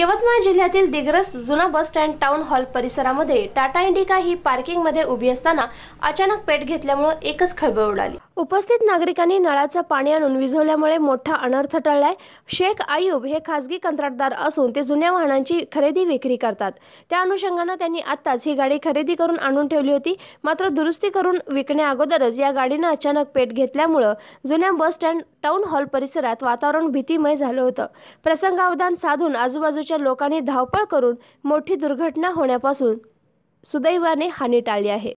यवतमाळ जिल्ह्यातील दिग्रस जुना bus stand town hall परिसरामध्ये टाटा इंडिका ही पार्किंगमध्ये उभी असताना अचानक पेट घेतल्यामुळे एकच खळबळ उडाली उपस्थित नागरिकांनी नळाचं पाणी आणून विझवल्यामुळे मोठा अनर्थ टळलाय शेख आयुब हे खासगी कंत्राटदार असून ते जुन्या वाहनांची खरेदी विक्री करतात त्या अनुषंगानं त्यांनी आत्ताच ही गाडी खरेदी करून आणून ठेवली होती मात्र दुरुस्ती करून अगोदरच या गाडीनं अचानक पेट घेतल्यामुळं जुन्या बस स्टँड टाउन हॉल परिसरात वातावरण भीतीमय झालं होतं प्रसंगावधान साधून आजूबाजूच्या लोकांनी धावपळ करून मोठी दुर्घटना होण्यापासून सुदैवाने हानी टाळली आहे